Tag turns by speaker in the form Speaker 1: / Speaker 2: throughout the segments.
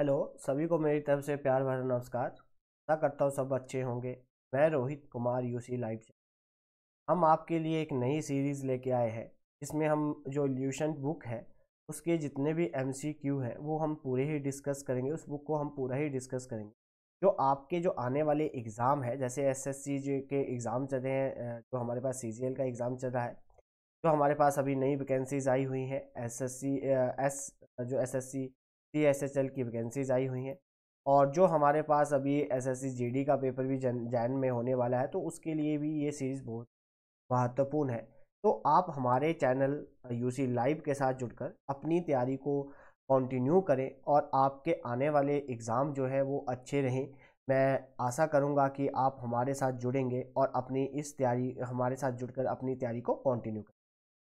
Speaker 1: hello सभी को मेरी तरफ से प्यार भरा नमस्कार आशा करता हूँ सब अच्छे होंगे मैं रोहित कुमार यूसी लाइव हम आपके लिए एक नई सीरीज़ लेके आए हैं जिसमें हम जो ल्यूशन बुक है उसके जितने भी एम सी क्यू है वो हम पूरे ही डिस्कस करेंगे उस बुक को हम पूरा ही डिस्कस करेंगे जो आपके जो आने वाले एग्ज़ाम है जैसे एस एस सी जो के एग्ज़ाम चल रहे हैं जो हमारे पास सी जी एल का एग्ज़ाम चल रहा है जो हमारे पास अभी नई वैकेंसीज आई हुई हैं एस एस सी एस जो S S C C S S L की वैकेंसीज आई हुई हैं और जो हमारे पास अभी एस एस सी का पेपर भी जन जैन में होने वाला है तो उसके लिए भी ये सीरीज़ बहुत महत्वपूर्ण है तो आप हमारे चैनल यूसी लाइव के साथ जुड़कर अपनी तैयारी को कंटिन्यू करें और आपके आने वाले एग्ज़ाम जो है वो अच्छे रहें मैं आशा करूंगा कि आप हमारे साथ जुड़ेंगे और अपनी इस तैयारी हमारे साथ जुड़कर अपनी तैयारी को कंटिन्यू करें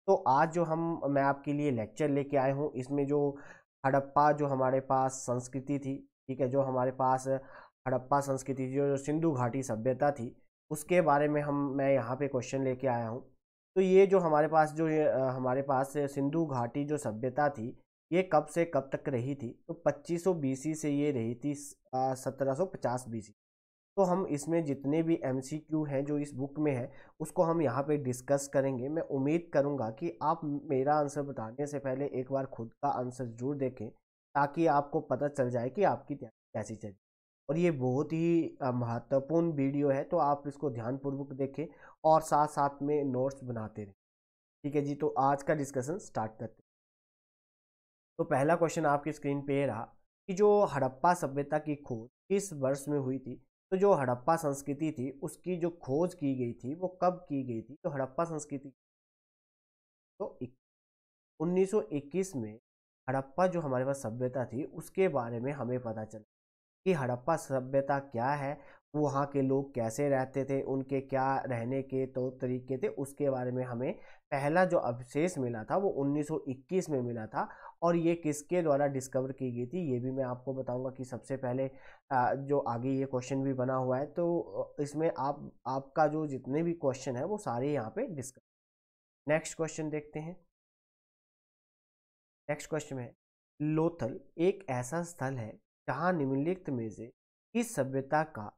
Speaker 1: तो आज जो हम मैं आपके लिए लेक्चर लेके आए हूँ इसमें जो हड़प्पा जो हमारे पास संस्कृति थी ठीक है जो हमारे पास हड़प्पा संस्कृति थी जो सिंधु घाटी सभ्यता थी उसके बारे में हम मैं यहाँ पे क्वेश्चन लेके आया हूँ तो ये जो हमारे पास जो ये हमारे पास सिंधु घाटी जो सभ्यता थी ये कब से कब तक रही थी तो 2500 बीसी से ये रही थी सत्रह सौ बीसी तो हम इसमें जितने भी एम हैं जो इस बुक में है उसको हम यहाँ पे डिस्कस करेंगे मैं उम्मीद करूँगा कि आप मेरा आंसर बताने से पहले एक बार खुद का आंसर जरूर देखें ताकि आपको पता चल जाए कि आपकी तैयारी कैसी चल और ये बहुत ही महत्वपूर्ण वीडियो है तो आप इसको ध्यानपूर्वक देखें और साथ साथ में नोट्स बनाते रहें ठीक है जी तो आज का डिस्कशन स्टार्ट करते हैं तो पहला क्वेश्चन आपकी स्क्रीन पर रहा कि जो हड़प्पा सभ्यता की खोज किस वर्ष में हुई थी तो जो हड़प्पा संस्कृति थी उसकी जो खोज की गई थी वो कब की गई थी तो हड़प्पा संस्कृति तो 1921 में हड़प्पा जो हमारे पास सभ्यता थी उसके बारे में हमें पता चला कि हड़प्पा सभ्यता क्या है वहाँ के लोग कैसे रहते थे उनके क्या रहने के तौर तो तरीके थे उसके बारे में हमें पहला जो अवशेष मिला था वो 1921 में मिला था और ये किसके द्वारा डिस्कवर की गई थी ये भी मैं आपको बताऊंगा कि सबसे पहले जो आगे ये क्वेश्चन भी बना हुआ है तो इसमें आप आपका जो जितने भी क्वेश्चन है वो सारे यहाँ पे डिस्कवर नेक्स्ट क्वेश्चन देखते हैं नेक्स्ट क्वेश्चन है लोथल एक ऐसा स्थल है जहाँ निम्नलिखित में से इस सभ्यता का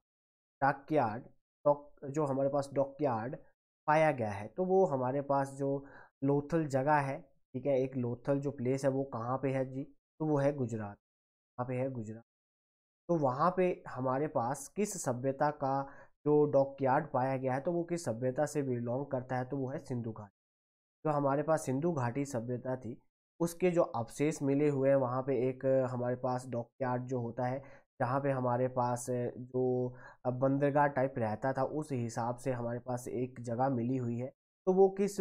Speaker 1: डॉकयार्ड डॉक जो हमारे पास डॉकयार्ड पाया गया है तो वो हमारे पास जो लोथल जगह है ठीक है एक लोथल जो प्लेस है वो कहाँ पे है जी तो वो है गुजरात कहाँ पे है गुजरात तो वहाँ पे हमारे पास किस सभ्यता का जो डॉकयार्ड पाया गया है तो वो किस सभ्यता से बिलोंग करता है तो वो है सिंधु घाटी जो हमारे पास सिंधु घाटी सभ्यता थी उसके जो अवशेष मिले हुए हैं वहाँ पे एक हमारे पास डॉकयार्ड जो होता है जहाँ पे हमारे पास जो बंदरगाह टाइप रहता था उस हिसाब से हमारे पास एक जगह मिली हुई है तो वो किस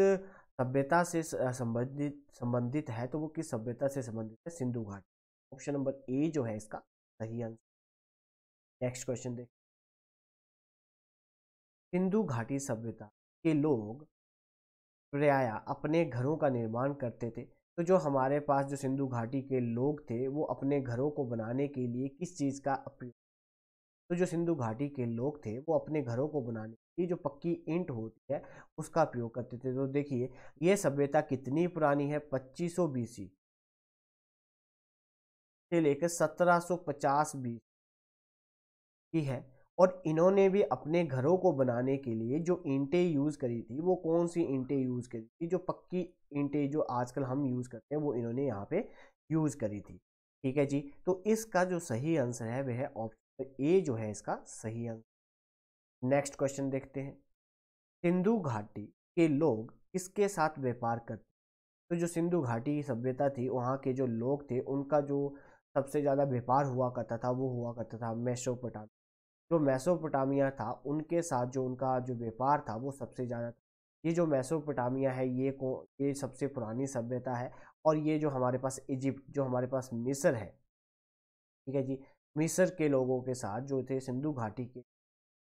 Speaker 1: सभ्यता से संबंधित संबंधित है तो वो किस सभ्यता से संबंधित है सिंधु घाट ऑप्शन नंबर ए जो है इसका सही आंसर नेक्स्ट क्वेश्चन देख सिंधु घाटी सभ्यता के लोग प्रयाया अपने घरों का निर्माण करते थे तो जो हमारे पास जो सिंधु घाटी के लोग थे वो अपने घरों को बनाने के लिए किस चीज़ का उपयोग तो जो सिंधु घाटी के लोग थे वो अपने घरों को बनाने के लिए जो पक्की ईंट होती है उसका उपयोग करते थे तो देखिए ये सभ्यता कितनी पुरानी है 2500 बीसी से लेकर 1750 बीस की है और इन्होंने भी अपने घरों को बनाने के लिए जो ईंटें यूज़ करी थी वो कौन सी ईंटें यूज़ करी थी जो पक्की इंटे जो आजकल हम यूज़ करते हैं वो इन्होंने यहाँ पे यूज़ करी थी ठीक है जी तो इसका जो सही आंसर है वह ऑप्शन ए तो जो है इसका सही आंसर नेक्स्ट क्वेश्चन देखते हैं सिंधु घाटी के लोग किसके साथ व्यापार करते तो जो सिंधु घाटी सभ्यता थी वहाँ के जो लोग थे उनका जो सबसे ज़्यादा व्यापार हुआ करता था वो हुआ करता था मैसोपोटामिया जो मैसोपोटामिया था उनके साथ जो उनका जो व्यापार था वो सबसे ज़्यादा ये जो मैसोपोटामिया है ये को ये सबसे पुरानी सभ्यता है और ये जो हमारे पास इजिप्ट जो हमारे पास मिस्र है ठीक है जी मिस्र के लोगों के साथ जो थे सिंधु घाटी के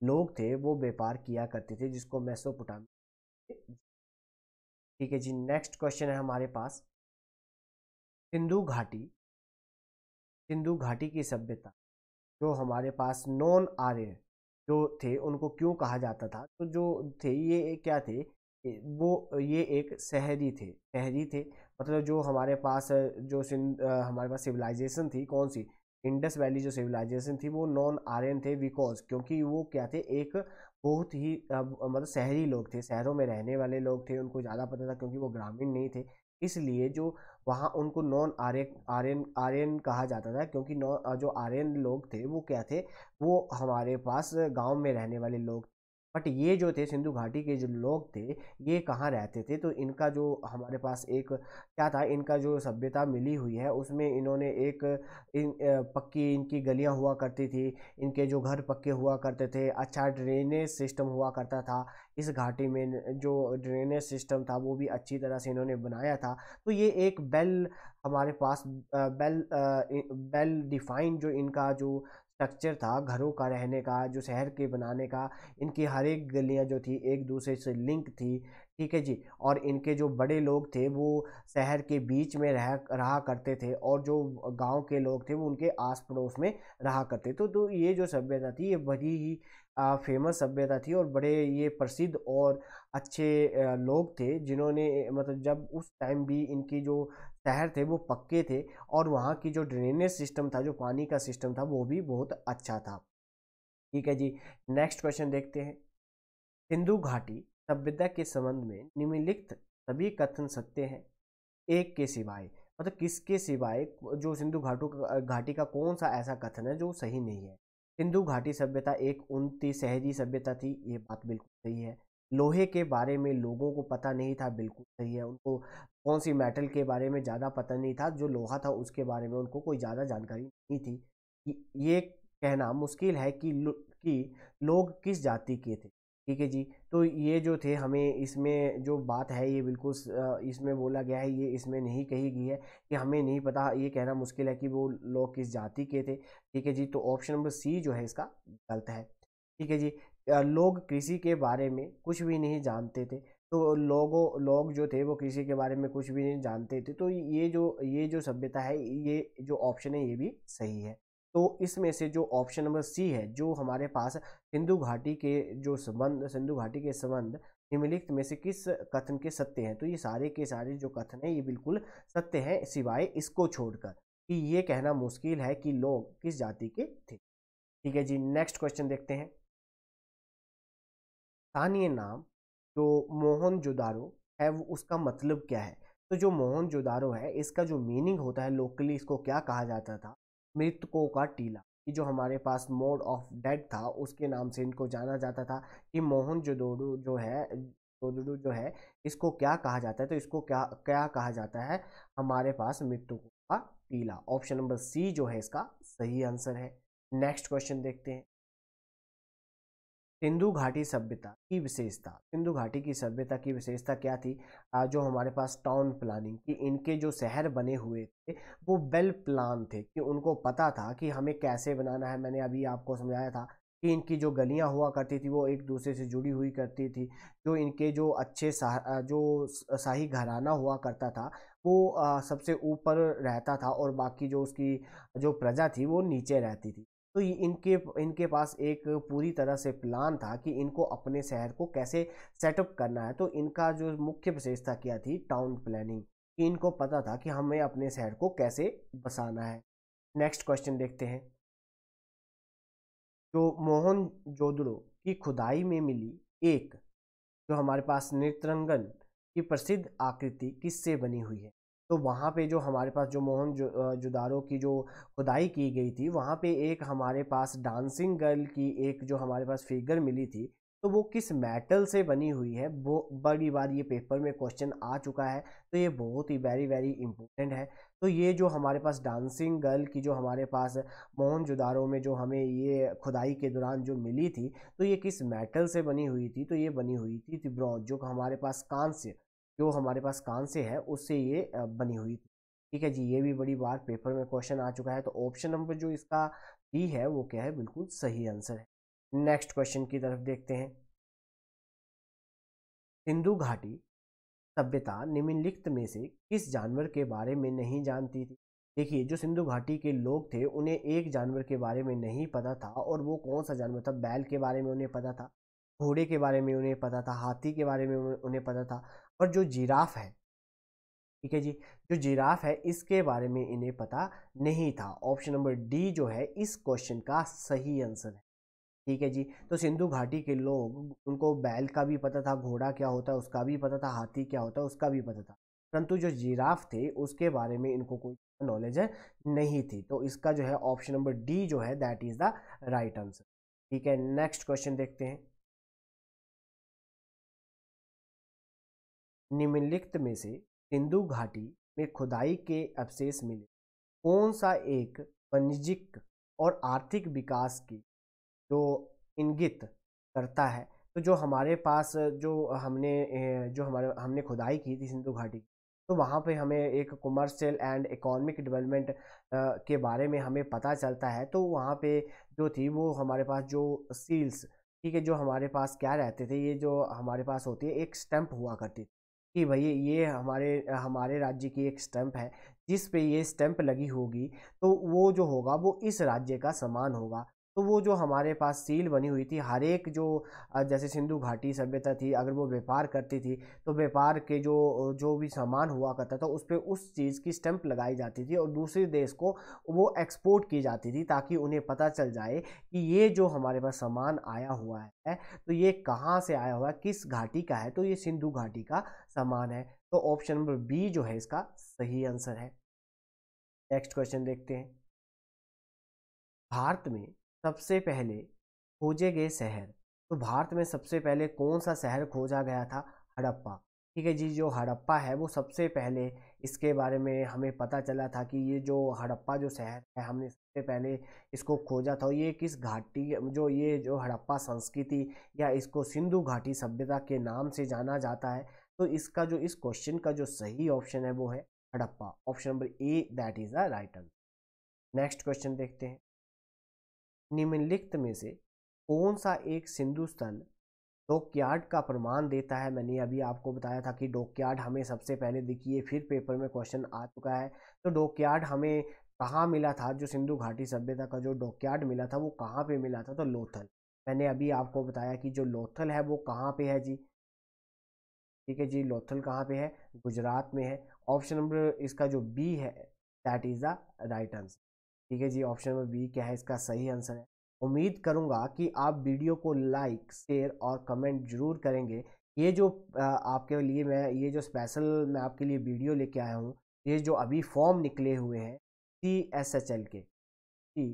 Speaker 1: लोग थे वो व्यापार किया करते थे जिसको मैसोपोटामिया ठीक है जी नेक्स्ट क्वेश्चन है हमारे पास सिंधु घाटी सिंधु घाटी की सभ्यता जो हमारे पास नॉन आर्य जो थे उनको क्यों कहा जाता था तो जो थे ये क्या थे वो ये एक शहरी थे शहरी थे मतलब जो हमारे पास जो सिंध हमारे पास सिविलाइजेशन थी कौन सी इंडस वैली जो सिविलाइजेशन थी वो नॉन आर्यन थे बिकॉज क्योंकि वो क्या थे एक बहुत ही मतलब शहरी लोग थे शहरों में रहने वाले लोग थे उनको ज़्यादा पता था क्योंकि वो ग्रामीण नहीं थे इसलिए जो वहाँ उनको नॉन आर्यन आर्यन आर्यन कहा जाता था क्योंकि नॉन जो आर्यन लोग थे वो क्या थे वो हमारे पास गांव में रहने वाले लोग बट ये जो थे सिंधु घाटी के जो लोग थे ये कहाँ रहते थे तो इनका जो हमारे पास एक क्या था इनका जो सभ्यता मिली हुई है उसमें इन्होंने एक इन पक्की इनकी गलियाँ हुआ करती थी इनके जो घर पक्के हुआ करते थे अच्छा ड्रेनेज सिस्टम हुआ करता था इस घाटी में जो ड्रेनेज सिस्टम था वो भी अच्छी तरह से इन्होंने बनाया था तो ये एक बेल हमारे पास बेल बेल डिफाइंड जो इनका जो स्ट्रक्चर था घरों का रहने का जो शहर के बनाने का इनकी हर एक गलियाँ जो थी एक दूसरे से लिंक थी ठीक है जी और इनके जो बड़े लोग थे वो शहर के बीच में रह रहा करते थे और जो गांव के लोग थे वो उनके आस पड़ोस में रहा करते तो तो ये जो सभ्यता थी ये बड़ी ही आ, फेमस सभ्यता थी और बड़े ये प्रसिद्ध और अच्छे लोग थे जिन्होंने मतलब जब उस टाइम भी इनकी जो शहर थे वो पक्के थे और वहाँ की जो ड्रेनेज सिस्टम था जो पानी का सिस्टम था वो भी बहुत अच्छा था ठीक है जी नेक्स्ट क्वेश्चन देखते हैं सिंधु घाटी सभ्यता के संबंध में निम्नलिखित सभी कथन सत्य हैं एक के सिवाय मतलब किसके सिवाय जो सिंधु घाटों घाटी का कौन सा ऐसा कथन है जो सही नहीं है सिंधु घाटी सभ्यता एक उनती सहजी सभ्यता थी ये बात बिल्कुल सही है लोहे के बारे में लोगों को पता नहीं था बिल्कुल सही है उनको कौन सी मेटल के बारे में ज़्यादा पता नहीं था जो लोहा था उसके बारे में उनको कोई ज़्यादा जानकारी नहीं थी ये कहना मुश्किल है कि लो, कि लोग किस जाति के थे ठीक है जी तो ये जो थे हमें इसमें जो बात है ये बिल्कुल इसमें बोला गया है ये इसमें नहीं कही गई है कि हमें नहीं पता ये कहना मुश्किल है कि वो लोग किस जाति के थे ठीक है जी तो ऑप्शन नंबर सी जो है इसका गलत है ठीक है जी लोग कृषि के बारे में कुछ भी नहीं जानते थे तो लोगों लोग जो थे वो कृषि के बारे में कुछ भी नहीं जानते थे तो ये जो ये जो सभ्यता है ये जो ऑप्शन है ये भी सही है तो इसमें से जो ऑप्शन नंबर सी है जो हमारे पास सिंधु घाटी के जो संबंध सिंधु घाटी के संबंध निम्नलिखित में से किस कथन के सत्य हैं तो ये सारे के सारे जो कथन हैं ये बिल्कुल सत्य हैं सिवाय इसको छोड़कर कि ये कहना मुश्किल है कि लोग किस जाति के थे ठीक है जी नेक्स्ट क्वेश्चन देखते हैं स्थानीय नाम जो मोहन जोदारो है वो उसका मतलब क्या है तो जो मोहन जोदारो है इसका जो मीनिंग होता है लोकली इसको क्या कहा जाता था मृतकों का टीला कि जो हमारे पास मोड ऑफ डेड था उसके नाम से इनको जाना जाता था कि मोहन जोदड़ो जो है जोदोडो जो है इसको क्या कहा जाता है तो इसको क्या क्या कहा जाता है हमारे पास मृतकों का टीला ऑप्शन नंबर सी जो है इसका सही आंसर है नेक्स्ट क्वेश्चन देखते हैं सिंधु घाटी सभ्यता की विशेषता सिंधु घाटी की सभ्यता की विशेषता क्या थी जो हमारे पास टाउन प्लानिंग की इनके जो शहर बने हुए थे वो वेल प्लान थे कि उनको पता था कि हमें कैसे बनाना है मैंने अभी आपको समझाया था कि इनकी जो गलियां हुआ करती थी वो एक दूसरे से जुड़ी हुई करती थी जो इनके जो अच्छे सा, जो शाही घराना हुआ करता था वो सबसे ऊपर रहता था और बाकी जो उसकी जो प्रजा थी वो नीचे रहती थी तो इनके इनके पास एक पूरी तरह से प्लान था कि इनको अपने शहर को कैसे सेटअप करना है तो इनका जो मुख्य विशेषता क्या थी टाउन प्लानिंग इनको पता था कि हमें अपने शहर को कैसे बसाना है नेक्स्ट क्वेश्चन देखते हैं जो मोहन जोदड़ो की खुदाई में मिली एक जो हमारे पास नेत्रंगन की प्रसिद्ध आकृति किससे बनी हुई है तो वहाँ पे जो हमारे पास जो मोहन जुदारो की जो खुदाई की गई थी वहाँ पे एक हमारे पास डांसिंग गर्ल की एक जो हमारे पास फिगर मिली थी तो वो किस मेटल से बनी हुई है वो बड़ी बार ये पेपर में क्वेश्चन आ चुका है तो ये बहुत ही वेरी वेरी इंपॉर्टेंट है तो ये जो हमारे पास डांसिंग गर्ल की जो हमारे पास मोहन जुदारों में जो हमें ये खुदाई के दौरान जो मिली थी तो ये किस मेटल से बनी हुई थी तो ये बनी हुई थी, थी ब्रॉन्ज जो हमारे पास कांस्य जो हमारे पास कान से है उससे ये बनी हुई थी ठीक है जी ये भी बड़ी बार पेपर में क्वेश्चन आ चुका है तो ऑप्शन नंबर जो इसका डी है वो क्या है बिल्कुल सही आंसर है नेक्स्ट क्वेश्चन की तरफ देखते हैं सिंधु घाटी सभ्यता निम्नलिखित में से किस जानवर के बारे में नहीं जानती थी देखिए जो सिंधु घाटी के लोग थे उन्हें एक जानवर के बारे में नहीं पता था और वो कौन सा जानवर था बैल के बारे में उन्हें पता था घोड़े के बारे में उन्हें पता था हाथी के बारे में उन्हें पता था और जो जिराफ है ठीक है जी जो जिराफ है इसके बारे में इन्हें पता नहीं था ऑप्शन नंबर डी जो है इस क्वेश्चन का सही आंसर है ठीक है जी तो सिंधु घाटी के लोग उनको बैल का भी पता था घोड़ा क्या होता है उसका भी पता था हाथी क्या होता है उसका भी पता था परंतु जो जिराफ थे उसके बारे में इनको कोई नॉलेज नहीं थी तो इसका जो है ऑप्शन नंबर डी जो है that is the right answer ठीक है नेक्स्ट क्वेश्चन देखते हैं निम्नलिखित में से सिंधु घाटी में खुदाई के अवशेष मिले कौन सा एक वाणिज्यिक और आर्थिक विकास की जो इंगित करता है तो जो हमारे पास जो हमने जो हमारे हमने खुदाई की थी सिंधु घाटी तो वहाँ पे हमें एक कमर्शियल एंड इकोनॉमिक डेवलपमेंट के बारे में हमें पता चलता है तो वहाँ पे जो थी वो हमारे पास जो सील्स ठीक है जो हमारे पास क्या रहते थे ये जो हमारे पास होती है एक स्टैंप हुआ करती थी कि भैया ये हमारे हमारे राज्य की एक स्टैंप है जिस पे ये स्टैंप लगी होगी तो वो जो होगा वो इस राज्य का समान होगा तो वो जो हमारे पास सील बनी हुई थी हर एक जो जैसे सिंधु घाटी सभ्यता थी अगर वो व्यापार करती थी तो व्यापार के जो जो भी सामान हुआ करता था उस पर उस चीज़ की स्टैंप लगाई जाती थी और दूसरे देश को वो एक्सपोर्ट की जाती थी ताकि उन्हें पता चल जाए कि ये जो हमारे पास सामान आया हुआ है तो ये कहाँ से आया हुआ है किस घाटी का है तो ये सिंधु घाटी का सामान है तो ऑप्शन नंबर बी जो है इसका सही आंसर है नेक्स्ट क्वेश्चन देखते हैं भारत में सबसे पहले खोजे गए शहर तो भारत में सबसे पहले कौन सा शहर खोजा गया था हड़प्पा ठीक है जी जो हड़प्पा है वो सबसे पहले इसके बारे में हमें पता चला था कि ये जो हड़प्पा जो शहर है हमने सबसे पहले इसको खोजा था ये किस घाटी जो ये जो हड़प्पा संस्कृति या इसको सिंधु घाटी सभ्यता के नाम से जाना जाता है तो इसका जो इस क्वेश्चन का जो सही ऑप्शन है वो है Harappa option number A that is the right answer next question देखते हैं निम्नलिखित में से कौन सा एक सिंधु स्तन डोकयार्ड का प्रमाण देता है मैंने अभी आपको बताया था कि डोकयार्ड हमें सबसे पहले दिखिए फिर पेपर में क्वेश्चन आ चुका है तो डोकयार्ड हमें कहाँ मिला था जो सिंधु घाटी सभ्यता का जो डोकयार्ड मिला था वो कहाँ पे मिला था तो लोथल मैंने अभी आपको बताया कि जो लोथल है वो कहाँ पे है जी ठीक है जी लोथल कहाँ पे है गुजरात में है ऑप्शन नंबर इसका जो बी है that is the right answer ठीक है जी ऑप्शन नंबर बी क्या है इसका सही आंसर है उम्मीद करूंगा कि आप वीडियो को लाइक शेयर और कमेंट जरूर करेंगे ये जो आपके लिए मैं ये जो स्पेशल मैं आपके लिए वीडियो लेके आया हूँ ये जो अभी फॉर्म निकले हुए हैं सी एस एच एल के सी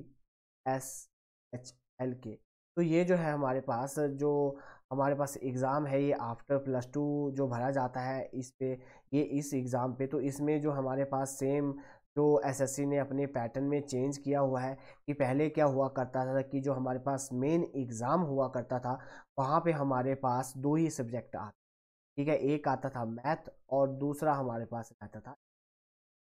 Speaker 1: एस एच एल के तो ये जो है हमारे पास जो हमारे पास एग्ज़ाम है ये आफ्टर प्लस टू जो भरा जाता है इस पे ये इस एग्ज़ाम पे तो इसमें जो हमारे पास सेम तो एसएससी ने अपने पैटर्न में चेंज किया हुआ है कि पहले क्या हुआ करता था कि जो हमारे पास मेन एग्ज़ाम हुआ करता था वहाँ पे हमारे पास दो ही सब्जेक्ट आते ठीक है एक आता था मैथ और दूसरा हमारे पास रहता था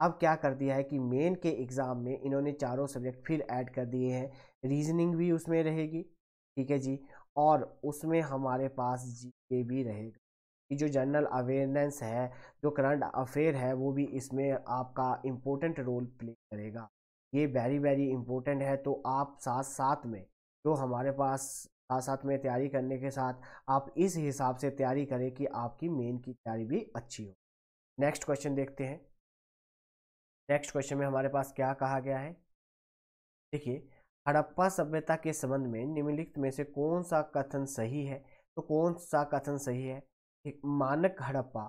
Speaker 1: अब क्या कर दिया है कि मेन के एग्ज़ाम में इन्होंने चारों सब्जेक्ट फिर ऐड कर दिए हैं रीजनिंग भी उसमें रहेगी ठीक है जी और उसमें हमारे पास जी के भी रहेगा कि जो जनरल अवेयरनेस है जो करंट अफेयर है वो भी इसमें आपका इम्पोर्टेंट रोल प्ले करेगा ये वेरी वेरी इम्पोर्टेंट है तो आप साथ साथ में जो हमारे पास साथ साथ में तैयारी करने के साथ आप इस हिसाब से तैयारी करें कि आपकी मेन की तैयारी भी अच्छी हो नेक्स्ट क्वेश्चन देखते हैं नेक्स्ट क्वेश्चन में हमारे पास क्या कहा गया है देखिए हड़प्पा सभ्यता के संबंध में निम्नलिखित में से कौन सा कथन सही है तो कौन सा कथन सही है एक मानक हड़प्पा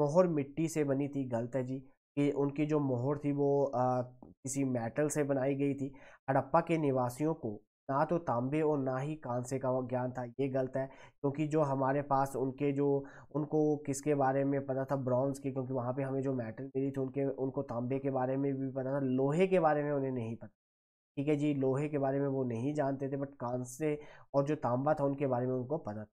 Speaker 1: मोहर मिट्टी से बनी थी गलत है जी कि उनकी जो मोहर थी वो आ, किसी मेटल से बनाई गई थी हड़प्पा के निवासियों को ना तो तांबे और ना ही कांसे का ज्ञान था ये गलत है क्योंकि जो हमारे पास उनके जो उनको किसके बारे में पता था ब्रॉन्ज के क्योंकि वहाँ पे हमें जो मेटल मिली थी उनके उनको तांबे के बारे में भी पता था लोहे के बारे में उन्हें नहीं पता ठीक है जी लोहे के बारे में वो नहीं जानते थे बट कांसे और जो तांबा था उनके बारे में उनको पता था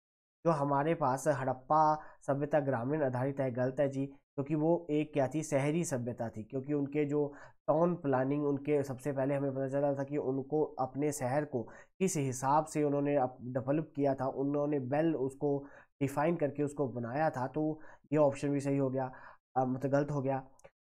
Speaker 1: जो हमारे पास हड़प्पा सभ्यता ग्रामीण आधारित है गलत है जी क्योंकि वो एक क्या थी शहरी सभ्यता थी क्योंकि उनके जो टाउन प्लानिंग उनके सबसे पहले हमें पता चला था कि उनको अपने शहर को किस हिसाब से उन्होंने डेवलप किया था उन्होंने वेल उसको डिफाइन करके उसको बनाया था तो ये ऑप्शन भी सही हो गया मतलब गलत हो गया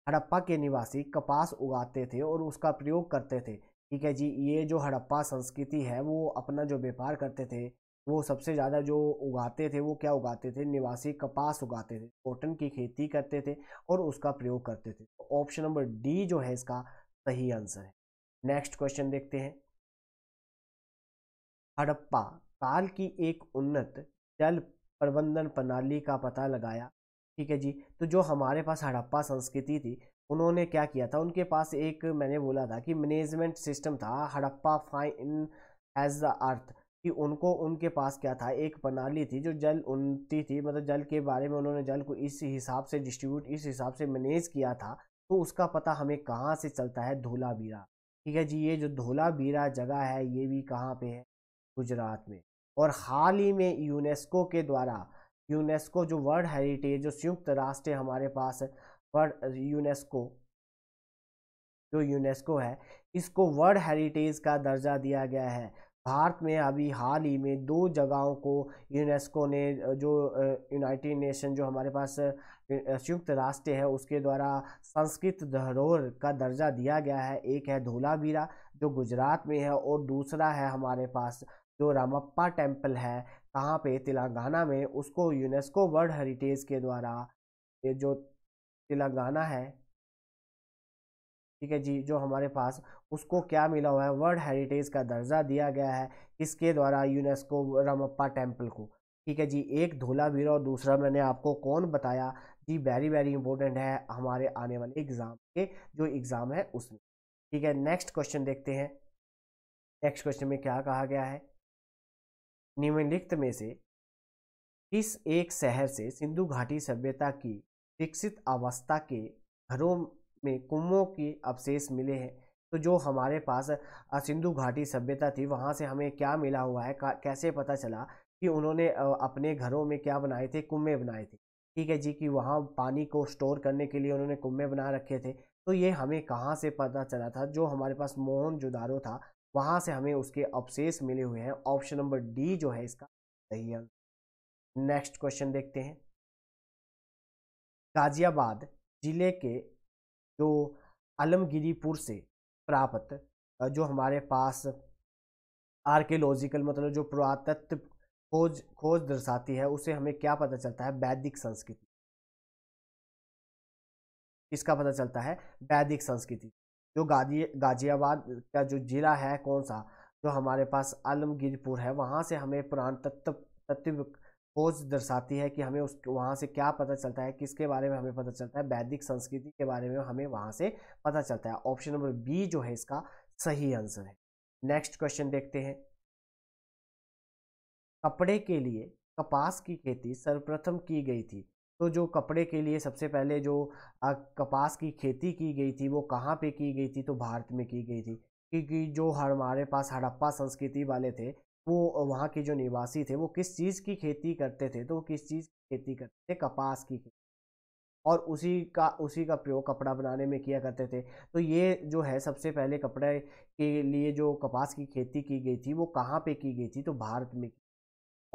Speaker 1: हड़प्पा के निवासी कपास उगाते थे और उसका प्रयोग करते थे ठीक है जी ये जो हड़प्पा संस्कृति है वो अपना जो व्यापार करते थे वो सबसे ज़्यादा जो उगाते थे वो क्या उगाते थे निवासी कपास उगाते थे कॉटन की खेती करते थे और उसका प्रयोग करते थे तो ऑप्शन नंबर डी जो है इसका सही आंसर है नेक्स्ट क्वेश्चन देखते हैं हड़प्पा काल की एक उन्नत जल प्रबंधन प्रणाली का पता लगाया ठीक है जी तो जो हमारे पास हड़प्पा संस्कृति थी उन्होंने क्या किया था उनके पास एक मैंने बोला था कि मैनेजमेंट सिस्टम था Harappa fine age the earth कि उनको उनके पास क्या था एक प्रणाली थी जो जल उन्नति थी मतलब जल के बारे में उन्होंने जल को इस हिसाब से डिस्ट्रीब्यूट इस हिसाब से मैनेज किया था तो उसका पता हमें कहाँ से चलता है धोला बीरा ठीक है जी ये जो धोला बीरा जगह है ये भी कहाँ पे है गुजरात में और हाल ही में यूनेस्को के द्वारा यूनेस्को जो वर्ल्ड हेरिटेज जो संयुक्त राष्ट्र हमारे पास वर्ल्ड यूनेस्को जो यूनेस्को है इसको वर्ल्ड हेरिटेज का दर्जा दिया गया है भारत में अभी हाल ही में दो जगहों को यूनेस्को ने जो यूनाइटेड नेशन जो हमारे पास संयुक्त राष्ट्र है उसके द्वारा संस्कृत धरोहर का दर्जा दिया गया है एक है धोलावीरा जो गुजरात में है और दूसरा है हमारे पास जो रामप्पा टेम्पल है कहाँ पे तेलंगाना में उसको यूनेस्को वर्ल्ड हेरिटेज के द्वारा ये जो तेलंगाना है ठीक है जी जो हमारे पास उसको क्या मिला हुआ है वर्ल्ड हेरिटेज का दर्जा दिया गया है इसके द्वारा यूनेस्को रामप्पा टेम्पल को ठीक है जी एक धोलावीरा और दूसरा मैंने आपको कौन बताया जी वेरी वेरी इंपॉर्टेंट है हमारे आने वाले एग्ज़ाम के जो एग्ज़ाम है उसमें ठीक है नेक्स्ट क्वेश्चन देखते हैं नेक्स्ट क्वेश्चन में क्या कहा गया है निम्नलिखित में से किस एक शहर से सिंधु घाटी सभ्यता की विकसित अवस्था के घरों में कुंभों के अवशेष मिले हैं तो जो हमारे पास सिंधु घाटी सभ्यता थी वहाँ से हमें क्या मिला हुआ है कैसे पता चला कि उन्होंने अपने घरों में क्या बनाए थे कुम्भे बनाए थे ठीक है जी कि वहाँ पानी को स्टोर करने के लिए उन्होंने कुम्भे बना रखे थे तो ये हमें कहाँ से पता चला था जो हमारे पास मोहन जुदारो था वहाँ से हमें उसके अवशेष मिले हुए हैं ऑप्शन नंबर डी जो है इसका सही आंसर नेक्स्ट क्वेश्चन देखते हैं गाजियाबाद जिले के जो आलमगिरीपुर से प्राप्त जो हमारे पास आर्कियोलॉजिकल मतलब जो पुरातत्व खोज खोज दर्शाती है उसे हमें क्या पता चलता है वैदिक संस्कृति इसका पता चलता है वैदिक संस्कृति जो गाजी गाजियाबाद का जो जिला है कौन सा जो हमारे पास आलमगीरपुर है वहाँ से हमें पुरातत्व तत्व तत्व खोज दर्शाती है कि हमें उस वहाँ से क्या पता चलता है किसके बारे में हमें पता चलता है वैदिक संस्कृति के बारे में हमें वहाँ से पता चलता है ऑप्शन नंबर बी जो है इसका सही आंसर है नेक्स्ट क्वेश्चन देखते हैं कपड़े के लिए कपास की खेती सर्वप्रथम की गई थी तो जो कपड़े के लिए सबसे पहले जो आ, कपास की खेती की गई थी वो कहाँ पे की गई थी तो भारत में की गई थी क्योंकि जो हमारे पास हड़प्पा संस्कृति वाले थे वो वहाँ के जो निवासी थे वो किस चीज़ की खेती करते थे तो वो किस चीज़ की खेती करते थे कपास की खेती और उसी का उसी का प्रयोग कपड़ा बनाने में किया करते थे तो ये जो है सबसे पहले कपड़े के लिए जो कपास की खेती की गई थी वो कहाँ पे की गई थी तो भारत में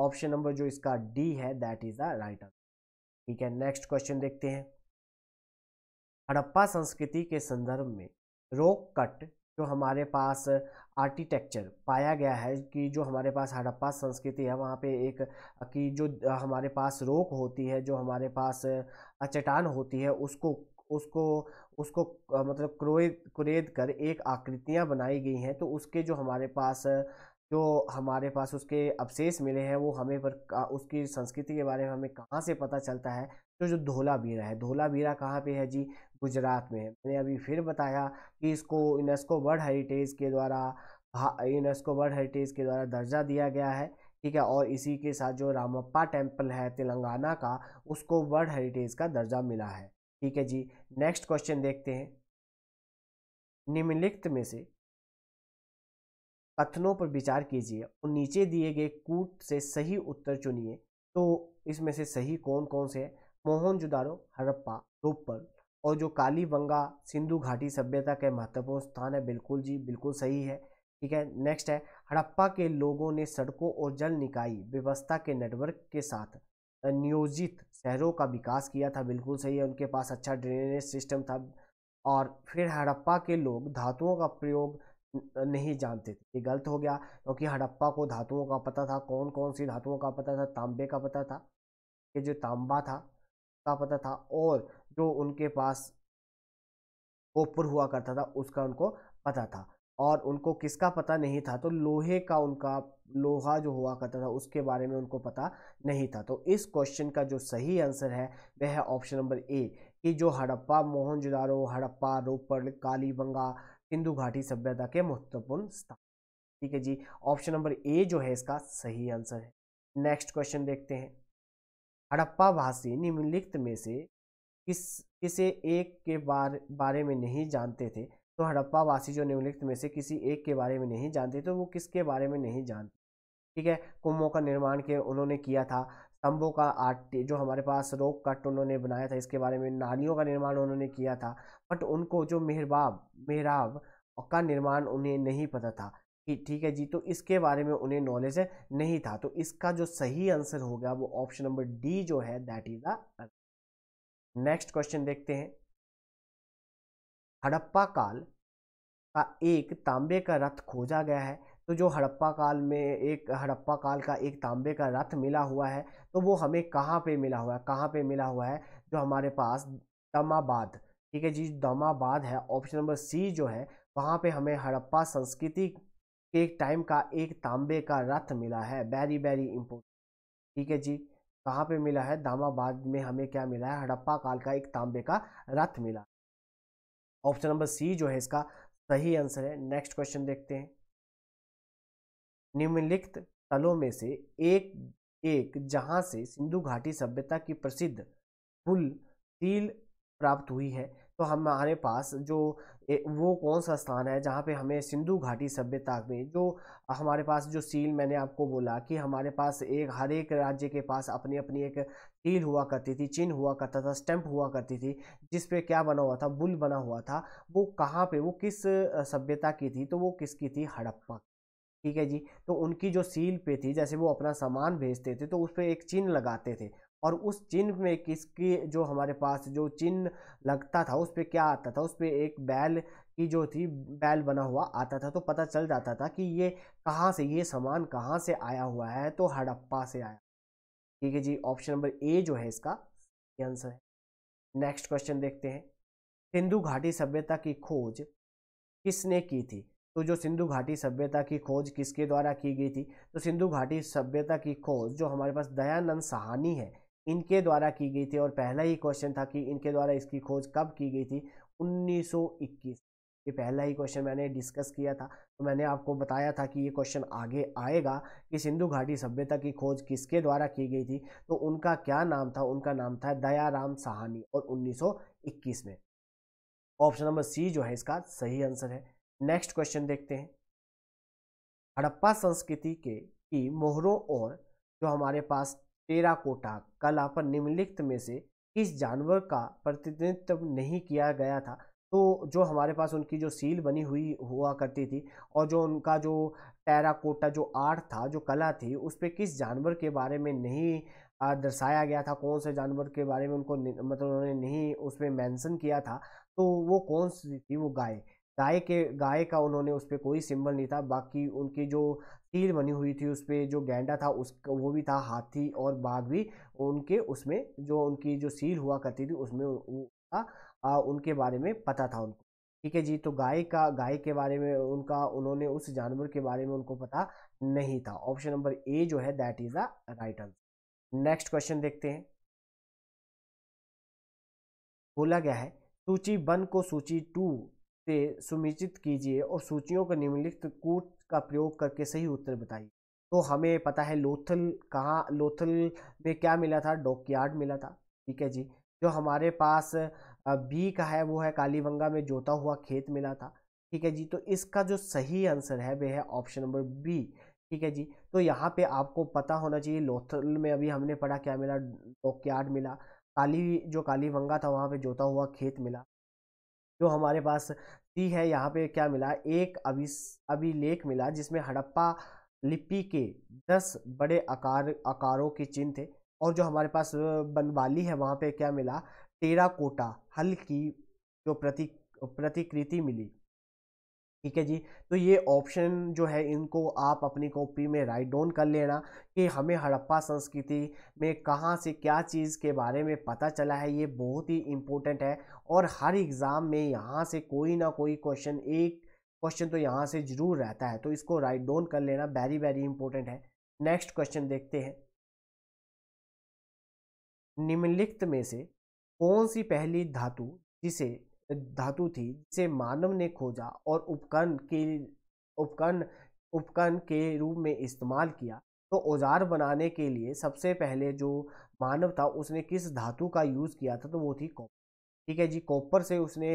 Speaker 1: ऑप्शन नंबर जो इसका डी है that is the right answer ठीक है नेक्स्ट क्वेश्चन देखते हैं हड़प्पा संस्कृति के संदर्भ में रोक कट जो हमारे पास आर्किटेक्चर पाया गया है कि जो हमारे पास हड़प्पा संस्कृति है वहाँ पे एक कि जो हमारे पास रोक होती है जो हमारे पास चट्टान होती है उसको उसको उसको मतलब क्रोध क्रेद कर एक आकृतियाँ बनाई गई हैं तो उसके जो हमारे पास जो हमारे पास उसके अवशेष मिले हैं वो हमें पर उसकी संस्कृति के बारे में हमें कहाँ से पता चलता है तो जो धोला बीरा है धोला बीरा कहाँ पे है जी गुजरात में मैंने अभी फिर बताया कि इसको यूनेस्को वर्ल्ड हेरिटेज के द्वारा यूनेस्को वर्ल्ड हेरिटेज के द्वारा दर्जा दिया गया है ठीक है और इसी के साथ जो रामप्पा टेम्पल है तेलंगाना का उसको वर्ल्ड हेरिटेज का दर्जा मिला है ठीक है जी नेक्स्ट क्वेश्चन देखते हैं निम्नलिखित में से कथनों पर विचार कीजिए और नीचे दिए गए कूट से सही उत्तर चुनिए तो इसमें से सही कौन कौन से है मोहन जुदारो हड़प्पा रूपर और जो काली बंगा सिंधु घाटी सभ्यता के महत्वपूर्ण स्थान है बिल्कुल जी बिल्कुल सही है ठीक है नेक्स्ट है हड़प्पा के लोगों ने सड़कों और जल निकाय व्यवस्था के नेटवर्क के साथ नियोजित शहरों का विकास किया था बिल्कुल सही है उनके पास अच्छा ड्रेनेज सिस्टम था और फिर हड़प्पा के लोग धातुओं का प्रयोग नहीं जानते थे ये गलत हो गया क्योंकि तो हड़प्पा को धातुओं का पता था कौन कौन सी धातुओं का पता था तांबे का पता था ये जो तांबा था का पता था और जो उनके पास ओपर हुआ करता था उसका उनको पता था और उनको किसका पता नहीं था तो लोहे का उनका लोहा जो हुआ करता था उसके बारे में उनको पता नहीं था तो इस क्वेश्चन का जो सही आंसर है वह है ऑप्शन नंबर ए कि जो हड़प्पा मोहनजोदारो हड़प्पा रोपड़ कालीबंगा सिंधु घाटी सभ्यता के महत्वपूर्ण स्थान ठीक है जी ऑप्शन नंबर ए जो है इसका सही आंसर है नेक्स्ट क्वेश्चन देखते हैं हड़प्पा भाषी निम्नलिखित में से किस किसे एक के बार बारे में नहीं जानते थे तो हड़प्पा वासी जो निम्नलिखित में से किसी एक के बारे में नहीं जानते तो वो किसके बारे में नहीं जानते ठीक है कुंभों का निर्माण के उन्होंने किया था स्तंभों का आर्ट जो हमारे पास रोक कट उन्होंने बनाया था इसके बारे में नालियों का निर्माण उन्होंने किया था बट उनको जो मेहरबाब मेहराब का निर्माण उन्हें नहीं पता था कि ठीक है जी तो इसके बारे में उन्हें नॉलेज नहीं था तो इसका जो सही आंसर हो गया वो ऑप्शन नंबर डी जो है that is the next question देखते हैं हड़प्पा काल का एक तांबे का रथ खोजा गया है तो जो हड़प्पा काल में एक हड़प्पा काल का एक तांबे का रथ मिला हुआ है तो वो हमें कहाँ पे मिला हुआ है कहाँ पे मिला हुआ है जो हमारे पास दमाबाद ठीक है जी दमाबाद है ऑप्शन नंबर सी जो है वहाँ पे हमें हड़प्पा संस्कृति के टाइम का एक तांबे का रथ मिला है वेरी वेरी इम्पोर्टेंट ठीक है जी कहाँ पे मिला है दामाबाद में हमें क्या मिला है हड़प्पा काल का एक तांबे का रथ मिला ऑप्शन नंबर सी जो है इसका सही आंसर है नेक्स्ट क्वेश्चन देखते हैं निम्नलिखित तलों में से एक एक जहां से सिंधु घाटी सभ्यता की प्रसिद्ध पुल सील प्राप्त हुई है तो हमारे पास जो वो कौन सा स्थान है जहाँ पे हमें सिंधु घाटी सभ्यता में जो हमारे पास जो सील मैंने आपको बोला कि हमारे पास एक हर एक राज्य के पास अपनी अपनी एक सील हुआ करती थी चिन्ह हुआ करता था स्टैंप हुआ करती थी जिस पे क्या बना हुआ था बुल बना हुआ था वो कहाँ पे वो किस सभ्यता की थी तो वो किसकी थी हड़प्पा ठीक है जी तो उनकी जो सील पे थी जैसे वो अपना सामान भेजते थे तो उस पर एक चिन्ह लगाते थे और उस चिन्ह में किसकी जो हमारे पास जो चिन्ह लगता था उस पर क्या आता था उस पर एक बैल की जो थी बैल बना हुआ आता था तो पता चल जाता था कि ये कहाँ से ये सामान कहाँ से आया हुआ है तो हड़प्पा से आया ठीक है जी ऑप्शन नंबर ए जो है इसका आंसर है नेक्स्ट क्वेश्चन देखते हैं सिंधु घाटी सभ्यता की खोज किसने की थी तो जो सिंधु घाटी सभ्यता की खोज किसके द्वारा की गई थी तो सिंधु घाटी सभ्यता की खोज जो हमारे पास दयानंद सहानी है इनके द्वारा की गई थी और पहला ही क्वेश्चन था कि इनके द्वारा इसकी खोज कब की गई थी 1921 ये पहला ही क्वेश्चन मैंने डिस्कस किया था तो मैंने आपको बताया था कि ये क्वेश्चन आगे आएगा कि सिंधु घाटी सभ्यता की खोज किसके द्वारा की गई थी तो उनका क्या नाम था उनका नाम था दयाराम साहनी और 1921 में ऑप्शन नंबर सी जो है इसका सही आंसर है नेक्स्ट क्वेश्चन देखते हैं हड़प्पा संस्कृति के की मोहरों और जो हमारे पास टेराकोटा कला पर निम्नलिखित में से किस जानवर का प्रतिनिधित्व नहीं किया गया था तो जो हमारे पास उनकी जो सील बनी हुई हुआ करती थी और जो उनका जो टेराकोटा जो आर्ट था जो कला थी उस पर किस जानवर के बारे में नहीं दर्शाया गया था कौन से जानवर के बारे में उनको मतलब उन्होंने नहीं उसमें मेंशन किया था तो वो कौन सी थी वो गाय गाय के गाय का उन्होंने उस पर कोई सिंबल नहीं था बाकी उनकी जो तीर बनी हुई थी उस पर जो गेंडा था उस वो भी था हाथी और बाघ भी उनके उसमें जो उनकी जो सील हुआ करती थी उसमें उनका उनके बारे में पता था उनको ठीक है जी तो गाय का गाय के बारे में उनका उन्होंने उस जानवर के बारे में उनको पता नहीं था ऑप्शन नंबर ए जो है that is the right answer next question देखते हैं बोला गया है सूची वन को सूची टू से सुनिश्चित कीजिए और सूचियों का निम्नलिखित कूट का प्रयोग करके सही उत्तर बताइए तो हमें पता है लोथल कहाँ लोथल में क्या मिला था डॉकयार्ड मिला था ठीक है जी जो हमारे पास बी का है वो है कालीबंगा में जोता हुआ खेत मिला था ठीक है जी तो इसका जो सही आंसर है वह है ऑप्शन नंबर बी ठीक है जी तो यहाँ पे आपको पता होना चाहिए लोथल में अभी हमने पढ़ा क्या मिला डॉकयार्ड मिला काली जो कालीबंगा था वहाँ पर जोता हुआ खेत मिला जो हमारे पास दी है यहाँ पे क्या मिला एक अभि अभिलेख मिला जिसमें हड़प्पा लिपि के दस बड़े आकार आकारों के चिन्ह थे और जो हमारे पास बनवाली है वहाँ पे क्या मिला टेरा कोटा हल की जो प्रति प्रतिकृति मिली ठीक है जी तो ये ऑप्शन जो है इनको आप अपनी कॉपी में राइट डाउन कर लेना कि हमें हड़प्पा संस्कृति में कहाँ से क्या चीज़ के बारे में पता चला है ये बहुत ही इम्पोर्टेंट है और हर एग्ज़ाम में यहाँ से कोई ना कोई क्वेश्चन एक क्वेश्चन तो यहाँ से ज़रूर रहता है तो इसको राइट डाउन कर लेना वेरी वेरी इंपॉर्टेंट है नेक्स्ट क्वेश्चन देखते हैं निम्नलिखित में से कौन सी पहली धातु जिसे धातु थी जिसे मानव ने खोजा और उपकरण के उपकरण उपकरण के रूप में इस्तेमाल किया तो औजार बनाने के लिए सबसे पहले जो मानव था उसने किस धातु का यूज़ किया था तो वो थी कॉपर ठीक है जी कॉपर से उसने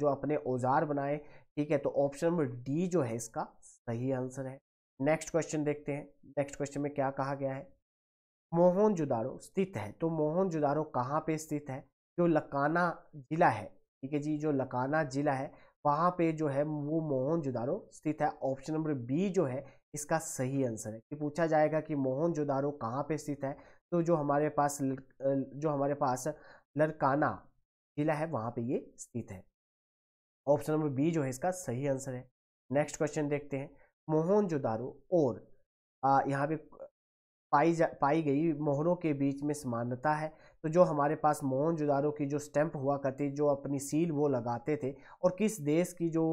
Speaker 1: जो अपने औजार बनाए ठीक है तो ऑप्शन नंबर डी जो है इसका सही आंसर है नेक्स्ट क्वेश्चन देखते हैं नेक्स्ट क्वेश्चन में क्या कहा गया है जुदारो स्थित है तो मोहन जुदारो कहाँ पे स्थित है जो लकाना जिला है ठीक है जी जो लकाना जिला है वहाँ पे जो है वो मोहन जुदारो स्थित है ऑप्शन नंबर बी जो है इसका सही आंसर है कि पूछा जाएगा कि मोहनजोदारो कहाँ पे स्थित है तो जो हमारे पास जो हमारे पास लड़काना जिला है वहाँ पे ये स्थित है ऑप्शन नंबर बी जो है इसका सही आंसर है नेक्स्ट क्वेश्चन देखते हैं मोहन जुदारो और यहाँ पे पाई जा पाई गई मोहरों के बीच में समानता है तो जो हमारे पास मोहन जुदारो की जो स्टैंप हुआ करती जो अपनी सील वो लगाते थे और किस देश की जो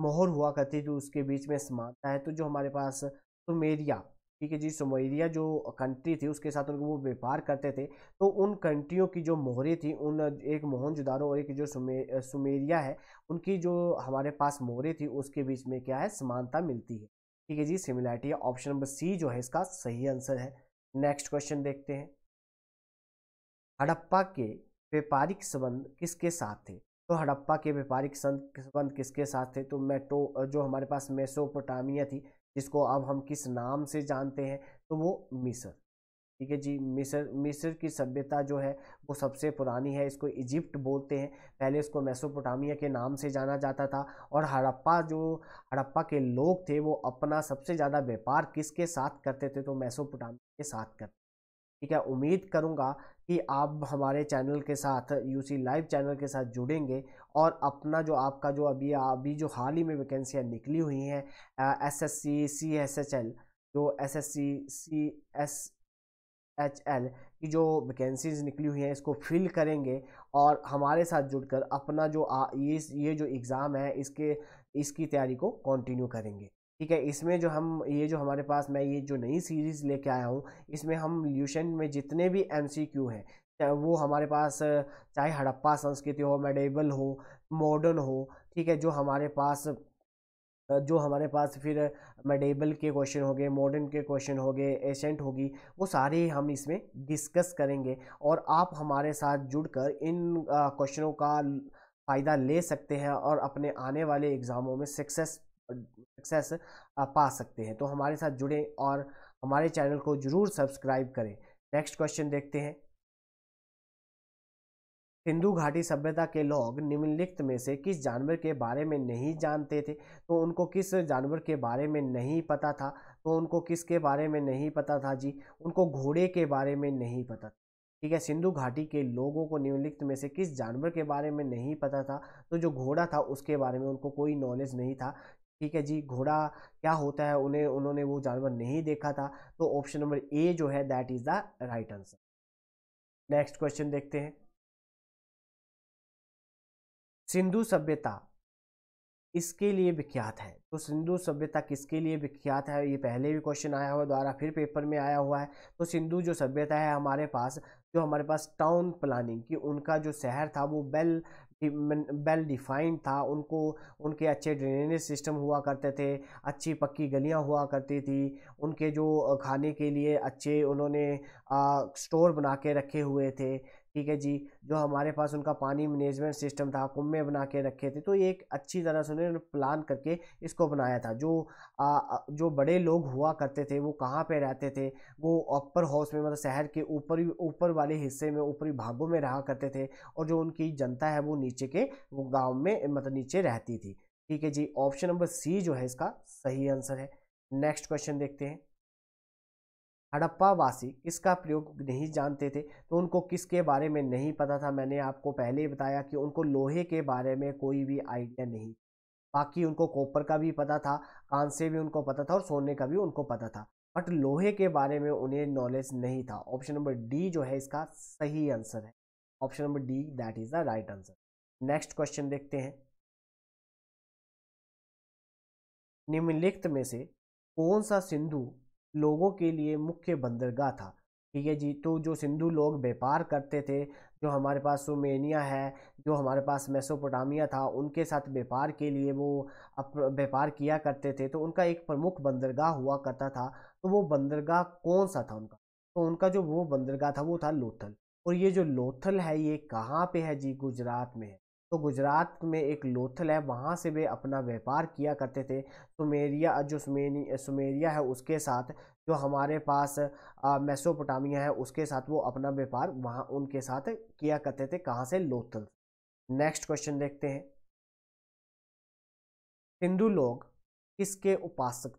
Speaker 1: मोहर हुआ करती थी उसके बीच में समानता है तो जो हमारे पास सुमेरिया ठीक है जी सुमेरिया जो कंट्री थी उसके साथ उनको वो व्यापार करते थे तो उन कंट्रियों की जो मोहरें थी उन एक मोहन जुदारो और एक जो सुमे सुमेरिया है उनकी जो हमारे पास मोहरें थी उसके बीच में क्या है समानता मिलती है ठीक है जी सिमिलैरिटी ऑप्शन नंबर सी जो है इसका सही आंसर है नेक्स्ट क्वेश्चन देखते हैं हड़प्पा के व्यापारिक संबंध किसके साथ थे तो हड़प्पा के व्यापारिक संबंध किसके साथ थे तो मेटो जो हमारे पास मेसोपोटामिया थी जिसको अब हम किस नाम से जानते हैं तो वो मिस्र ठीक है जी मिस्र मिस्र की सभ्यता जो है वो सबसे पुरानी है इसको इजिप्ट बोलते हैं पहले इसको मेसोपोटामिया के नाम से जाना जाता था और हड़प्पा जो हड़प्पा के लोग थे वो अपना सबसे ज़्यादा व्यापार किसके साथ करते थे तो मेसोपोटामिया के साथ करते ठीक है उम्मीद करूँगा कि आप हमारे चैनल के साथ यूसी लाइव चैनल के साथ जुड़ेंगे और अपना जो आपका जो अभी अभी जो हाल ही में वैकेंसियाँ निकली हुई हैं S S C C S H L जो S S C C S H L की जो वैकेंसीज निकली हुई हैं इसको फिल करेंगे और हमारे साथ जुड़कर अपना जो आ, ये ये जो एग्ज़ाम है इसके इसकी तैयारी को कंटिन्यू करेंगे ठीक है इसमें जो हम ये जो हमारे पास मैं ये जो नई सीरीज़ लेके आया हूँ इसमें हम ल्यूशन में जितने भी एम सी क्यू हैं वो हमारे पास चाहे हड़प्पा संस्कृति हो मेडेबल हो मॉडर्न हो ठीक है जो हमारे पास जो हमारे पास फिर मेडेबल के क्वेश्चन हो गए मॉडर्न के क्वेश्चन हो गए एशेंट होगी वो सारे हम इसमें डिस्कस करेंगे और आप हमारे साथ जुड़कर इन क्वेश्चनों का फ़ायदा ले सकते हैं और अपने आने वाले एग्ज़ामों में सक्सेस सक्सेस पा सकते हैं तो हमारे साथ जुड़ें और हमारे चैनल को जरूर सब्सक्राइब करें नेक्स्ट क्वेश्चन देखते हैं सिंधु घाटी सभ्यता के लोग निम्नलिखित में से किस जानवर के बारे में नहीं जानते थे तो उनको किस जानवर के बारे में नहीं पता था तो उनको किसके बारे में नहीं पता था जी उनको घोड़े के बारे में नहीं पता था ठीक है सिंधु घाटी के लोगों को निम्नलिखित में से किस जानवर के बारे में नहीं पता था तो जो घोड़ा था उसके बारे में उनको कोई नॉलेज नहीं था ठीक है जी घोड़ा क्या होता है उन्हें उन्होंने वो जानवर नहीं देखा था तो ऑप्शन नंबर ए जो है that is the right answer next question देखते हैं सिंधु सभ्यता इसके लिए विख्यात है तो सिंधु सभ्यता किसके लिए विख्यात है ये पहले भी क्वेश्चन आया हुआ द्वारा फिर पेपर में आया हुआ है तो सिंधु जो सभ्यता है हमारे पास जो हमारे पास टाउन प्लानिंग की उनका जो शहर था वो बेल वेल डिफाइंड था उनको उनके अच्छे ड्रेनेज सिस्टम हुआ करते थे अच्छी पक्की गलियां हुआ करती थी उनके जो खाने के लिए अच्छे उन्होंने स्टोर बना के रखे हुए थे ठीक है जी जो हमारे पास उनका पानी मैनेजमेंट सिस्टम था कुम्भे बना के रखे थे तो ये एक अच्छी तरह से उन्होंने प्लान करके इसको बनाया था जो आ, जो बड़े लोग हुआ करते थे वो कहाँ पे रहते थे वो अपर हाउस में मतलब शहर के ऊपर ऊपर वाले हिस्से में ऊपरी भागों में रहा करते थे और जो उनकी जनता है वो नीचे के वो गाँव में मतलब नीचे रहती थी ठीक है जी ऑप्शन नंबर सी जो है इसका सही आंसर है नेक्स्ट क्वेश्चन देखते हैं हड़प्पा वासी इसका प्रयोग नहीं जानते थे तो उनको किसके बारे में नहीं पता था मैंने आपको पहले ही बताया कि उनको लोहे के बारे में कोई भी आइडिया नहीं बाकी उनको कॉपर का भी पता था कांसे भी उनको पता था और सोने का भी उनको पता था बट लोहे के बारे में उन्हें नॉलेज नहीं था ऑप्शन नंबर डी जो है इसका सही आंसर है option number D that is the right answer next question देखते हैं निम्नलिखित में से कौन सा सिंधु लोगों के लिए मुख्य बंदरगाह था ठीक है जी तो जो सिंधु लोग व्यापार करते थे जो हमारे पास सुमेनिया है जो हमारे पास मेसोपोटामिया था उनके साथ व्यापार के लिए वो व्यापार किया करते थे तो उनका एक प्रमुख बंदरगाह हुआ करता था तो वो बंदरगाह कौन सा था उनका तो उनका जो वो बंदरगाह था वो था लोथल और ये जो लोथल है ये कहाँ पे है जी गुजरात में है तो गुजरात में एक लोथल है वहाँ से वे अपना व्यापार किया करते थे सुमेरिया जो सुमेनी सुमेरिया है उसके साथ जो हमारे पास मेसोपोटामिया है उसके साथ वो अपना व्यापार वहाँ उनके साथ किया करते थे कहाँ से लोथल नेक्स्ट क्वेश्चन देखते हैं सिंधु लोग किसके उपासक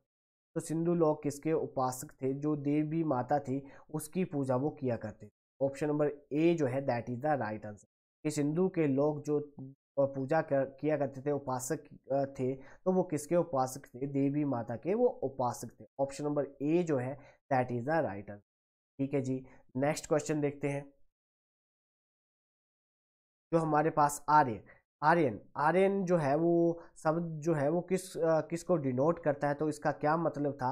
Speaker 1: तो सिंधु लोग किसके उपासक थे जो देवी माता थी उसकी पूजा वो किया करते थे ऑप्शन नंबर ए जो है that is the right answer कि सिंधु के लोग जो पूजा कर, किया करते थे उपासक थे तो वो किसके उपासक थे देवी माता के वो उपासक थे ऑप्शन नंबर ए जो है that is the right answer ठीक है जी नेक्स्ट क्वेश्चन देखते हैं जो हमारे पास आर्य आर्यन आर्यन जो है वो शब्द जो है वो किस आ, किस को डिनोट करता है तो इसका क्या मतलब था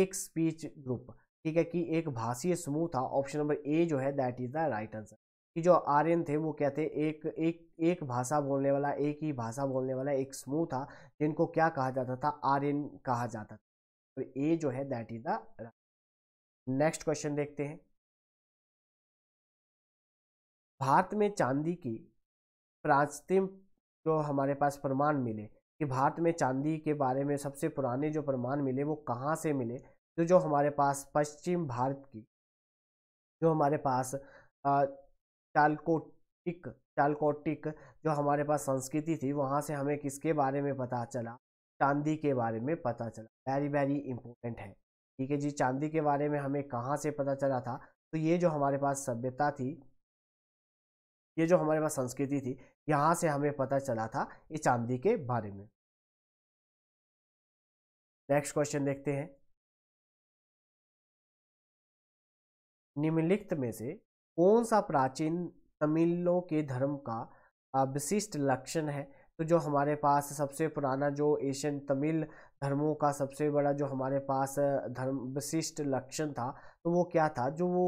Speaker 1: एक स्पीच ग्रुप ठीक है कि एक भाषीय समूह था ऑप्शन नंबर ए जो है that is the right answer कि जो आर्यन थे वो क्या थे एक एक एक भाषा बोलने वाला एक ही भाषा बोलने वाला एक समूह था जिनको क्या कहा जाता था आर्यन कहा जाता था तो ए जो है that is the next question देखते हैं भारत में चांदी की प्राचीन जो हमारे पास प्रमाण मिले कि भारत में चांदी के बारे में सबसे पुराने जो प्रमाण मिले वो कहाँ से मिले तो जो हमारे पास पश्चिम भारत की जो हमारे पास चालकोटिक चालकोटिक जो हमारे पास संस्कृति थी वहाँ से हमें किसके बारे में पता चला चांदी के बारे में पता चला वेरी वेरी इंपॉर्टेंट है ठीक है जी चांदी के बारे में हमें कहाँ से पता चला था तो ये जो हमारे पास सभ्यता थी ये जो हमारे पास संस्कृति थी यहाँ से हमें पता चला था ये चांदी के बारे में नेक्स्ट क्वेश्चन देखते हैं निम्नलिखित में से कौन सा प्राचीन तमिलों के धर्म का विशिष्ट लक्षण है तो जो हमारे पास सबसे पुराना जो एशियन तमिल धर्मों का सबसे बड़ा जो हमारे पास धर्म विशिष्ट लक्षण था तो वो क्या था जो वो